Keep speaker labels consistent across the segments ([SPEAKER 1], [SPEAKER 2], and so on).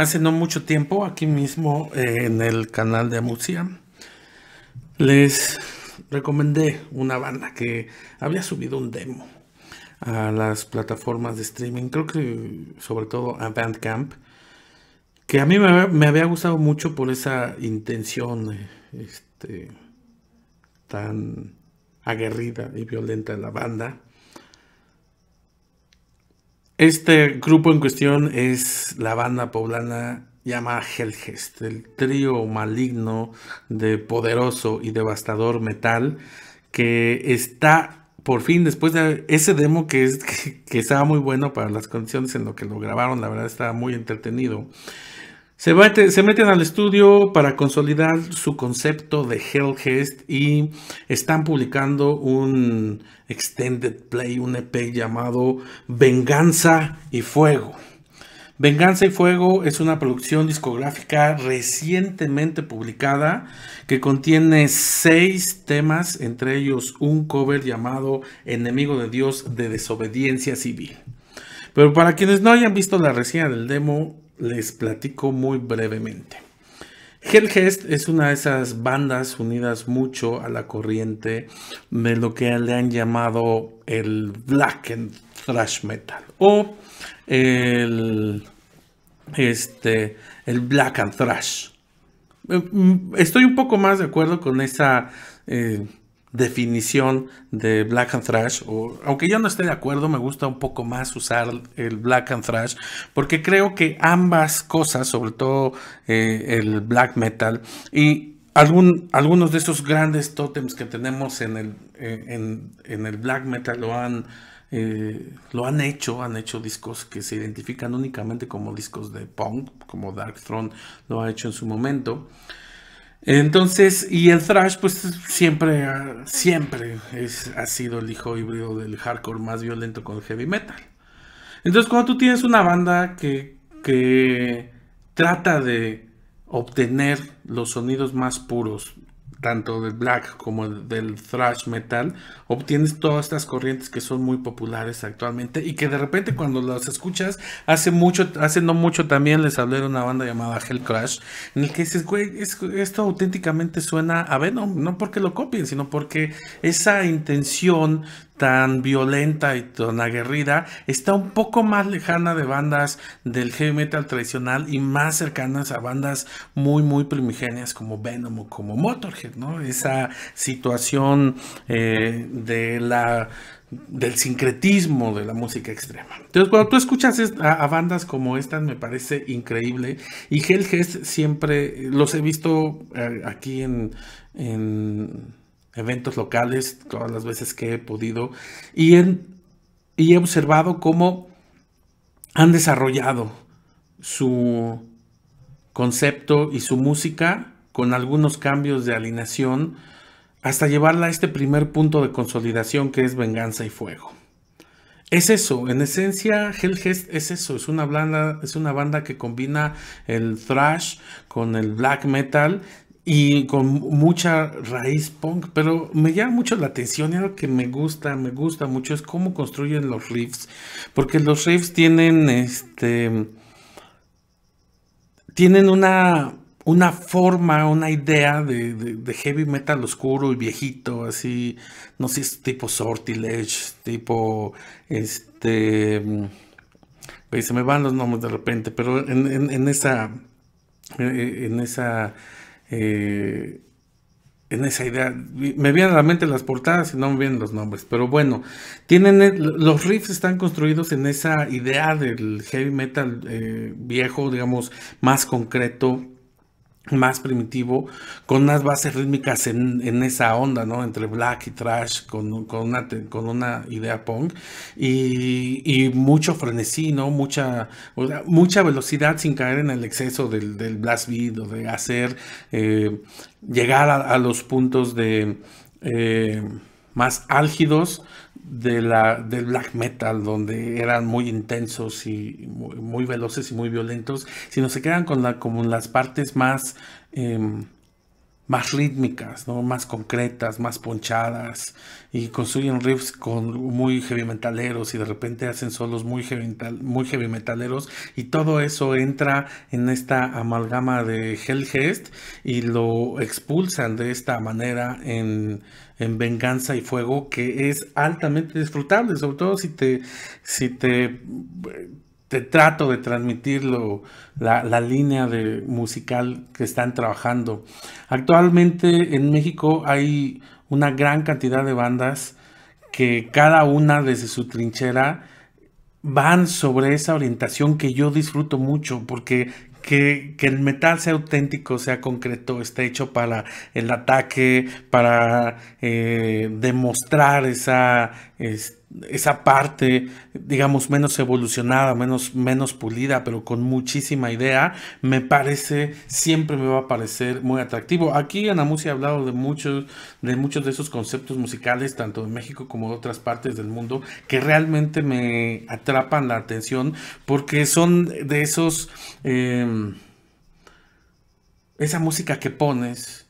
[SPEAKER 1] Hace no mucho tiempo, aquí mismo eh, en el canal de Amusia, les recomendé una banda que había subido un demo a las plataformas de streaming, creo que sobre todo a Bandcamp, que a mí me, había gustado mucho por esa intención este, tan aguerrida y violenta de la banda. Este grupo en cuestión es la banda poblana llamada Helgest, el trío maligno de poderoso y devastador metal que está por fin después de ese demo que, es, que estaba muy bueno para las condiciones en lo que lo grabaron, la verdad estaba muy entretenido. Se, meten al estudio para consolidar su concepto de Hellgest y están publicando un extended play, un EP llamado Venganza y Fuego. Venganza y Fuego es una producción discográfica recientemente publicada que contiene seis temas, entre ellos un cover llamado Enemigo de Dios de Desobediencia Civil. Pero para quienes no hayan visto la reseña del demo, les platico muy brevemente. Hellgest es una de esas bandas unidas mucho a la corriente de lo que le han llamado el black and thrash metal o el este el black and thrash. Mm, mm, estoy un poco más de acuerdo con esa eh, definición de Black and Thrash, o, aunque yo no esté de acuerdo, me gusta un poco más usar el Black and Thrash, porque creo que ambas cosas, sobre todo eh, el Black Metal y algún, algunos de esos grandes tótems que tenemos en el, eh, en, el Black Metal lo han... Eh, lo han hecho, han hecho discos que se identifican únicamente como discos de punk, como Dark Throne lo ha hecho en su momento. Entonces, y el thrash, pues siempre, siempre ha sido el hijo híbrido del hardcore más violento con el heavy metal. Entonces, cuando tú tienes una banda que, que trata de obtener los sonidos más puros tanto del black como del thrash metal, obtienes todas estas corrientes que son muy populares actualmente y que de repente cuando las escuchas, hace mucho, hace no mucho también les hablé de una banda llamada Hellcrash en el que dices, güey, esto auténticamente suena a Venom, no porque lo copien, sino porque esa intención tan violenta y tan aguerrida, está un poco más lejana de bandas del heavy metal tradicional y más cercanas a bandas muy, muy primigenias como Venom o como Motorhead, ¿no? Esa situación eh, de la del sincretismo de la música extrema. Entonces, cuando tú escuchas a, bandas como estas, me parece increíble. Y Helges siempre eh, los he visto eh, aquí en eventos locales todas las veces que he podido y, he observado cómo han desarrollado su concepto y su música con algunos cambios de alineación hasta llevarla a este primer punto de consolidación que es venganza y fuego. Es eso, en esencia Hellfest es eso, es una, es una banda que combina el thrash con el black metal y con mucha raíz punk, pero me llama mucho la atención y algo que me gusta, me gusta mucho es cómo construyen los riffs, porque los riffs tienen este tienen una una forma, una idea de, heavy metal oscuro y viejito, así, no sé, es tipo Sortilege, tipo este se me van los nombres de repente, pero en, en esa en esa eh, eh, en esa idea. Me vienen a la mente las portadas y no me vienen los nombres, pero bueno, tienen eh, los riffs están construidos en esa idea del heavy metal eh, viejo, digamos, más concreto, más primitivo, con unas bases rítmicas en, esa onda, ¿no? Entre black y trash, con, con, una, con una idea punk, y, mucho frenesí, ¿no? Mucha, mucha velocidad sin caer en el exceso del, del blast beat o de hacer, eh, llegar a, los puntos de... Eh, más álgidos de la, del black metal, donde eran muy intensos y muy, veloces y muy violentos, sino se quedan con, la, como las partes más... Em, más rítmicas, ¿no? más concretas, más ponchadas, y construyen riffs con muy heavy metaleros y de repente hacen solos muy heavy, metal, muy heavy metaleros y todo eso entra en esta amalgama de Hellhest y lo expulsan de esta manera en, en, Venganza y Fuego que es altamente disfrutable, sobre todo si te, si te te trato de transmitir la, línea de musical que están trabajando. Actualmente en México hay una gran cantidad de bandas que cada una desde su trinchera van sobre esa orientación que yo disfruto mucho porque que, el metal sea auténtico, sea concreto, está hecho para el ataque, para eh, demostrar esa, es, esa parte, digamos, menos evolucionada, menos, menos pulida, pero con muchísima idea, me parece, siempre me va a parecer muy atractivo. Aquí en ha ha hablado de muchos, de muchos de esos conceptos musicales, tanto de México como de otras partes del mundo, que realmente me atrapan la atención porque son de esos... Em, esa música que pones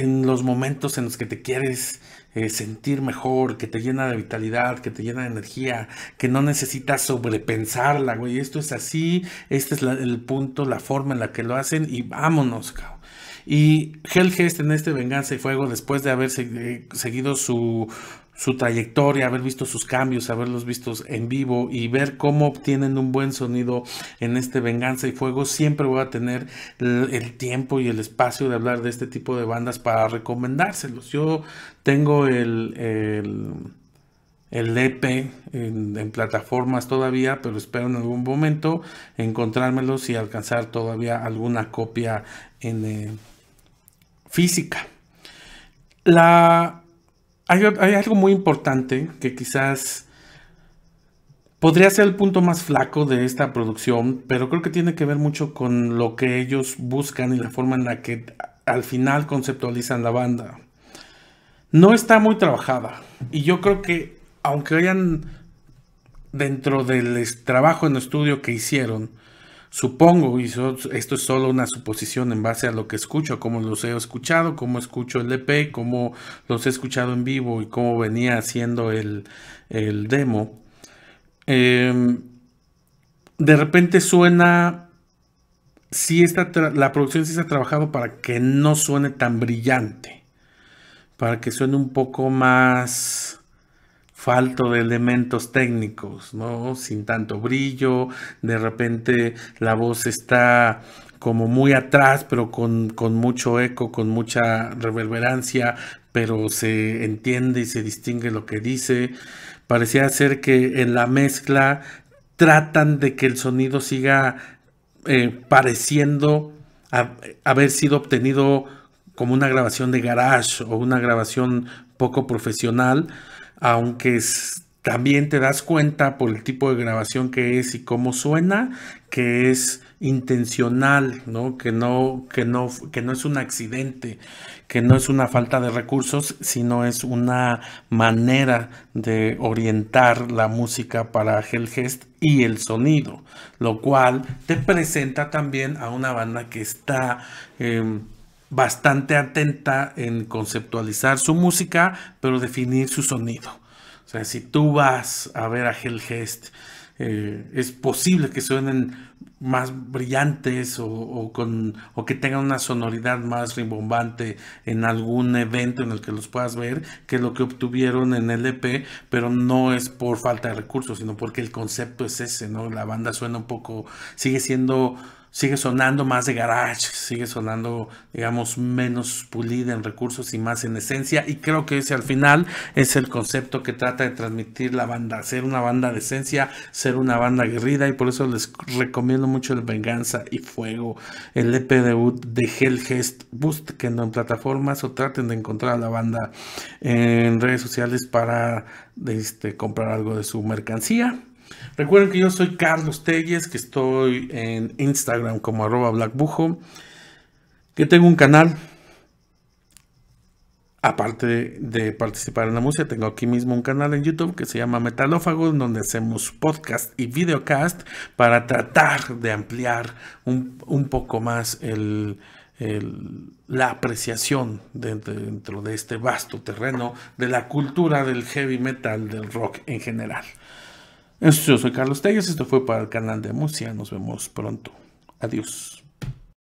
[SPEAKER 1] en los momentos en los que te quieres eh, sentir mejor, que te llena de vitalidad, que te llena de energía, que no necesitas sobrepensarla, güey. Esto es así, este es el punto, la forma en la que lo hacen y vámonos, cabrón. Y Gest en este Venganza y Fuego, después de haber eh, seguido su su trayectoria, haber visto sus cambios, haberlos visto en vivo y ver cómo obtienen un buen sonido en este Venganza y Fuego, siempre voy a tener el tiempo y el espacio de hablar de este tipo de bandas para recomendárselos. Yo tengo el, el EP e en, plataformas todavía, pero espero en algún momento encontrármelos y alcanzar todavía alguna copia en eh, física. La hay, algo muy importante que quizás podría ser el punto más flaco de esta producción, pero creo que tiene que ver mucho con lo que ellos buscan y la forma en la que al final conceptualizan la banda. No está muy trabajada y yo creo que aunque hayan dentro del trabajo en estudio que hicieron, Supongo, y esto es solo una suposición en base a lo que escucho, cómo los he escuchado, cómo escucho el EP, cómo los he escuchado en vivo y cómo venía haciendo el, demo. Em, de repente suena, Si está, la producción sí ha trabajado para que no suene tan brillante, para que suene un poco más falto de elementos técnicos, ¿no? Sin tanto brillo, de repente la voz está como muy atrás, pero con, mucho eco, con mucha reverberancia, pero se entiende y se distingue lo que dice. Parecía ser que en la mezcla tratan de que el sonido siga eh, pareciendo haber sido obtenido como una grabación de garage o una grabación poco profesional, aunque también te das cuenta por el tipo de grabación que es y cómo suena, que es intencional, ¿no? Que no, que no, que no es un accidente, que no es una falta de recursos, sino es una manera de orientar la música para Hellgest y el sonido, lo cual te presenta también a una banda que está em, bastante atenta en conceptualizar su música, pero definir su sonido. O sea, si tú vas a ver a Hellhest, eh, es posible que suenen más brillantes o, con, o que tengan una sonoridad más rimbombante en algún evento en el que los puedas ver, que lo que obtuvieron en el EP, pero no es por falta de recursos, sino porque el concepto es ese, ¿no? La banda suena un poco, sigue siendo sigue sonando más de garage, sigue sonando, digamos, menos pulida en recursos y más en esencia. Y creo que ese al final es el concepto que trata de transmitir la banda, ser una banda de esencia, ser una banda aguerrida. Y por eso les recomiendo mucho el Venganza y Fuego, el EP debut de que no en plataformas o traten de encontrar a la banda en redes sociales para este, comprar algo de su mercancía. Recuerden que yo soy Carlos Telles, que estoy en Instagram como arroba blackbujo, que tengo un canal. Aparte de, participar en la música, tengo aquí mismo un canal en YouTube que se llama Metalófago, donde hacemos podcast y videocast para tratar de ampliar un, poco más la apreciación dentro de este vasto terreno de la cultura del heavy metal, del rock en general. Yo soy Carlos Tellas, esto fue para el canal de Murcia, nos vemos pronto. Adiós.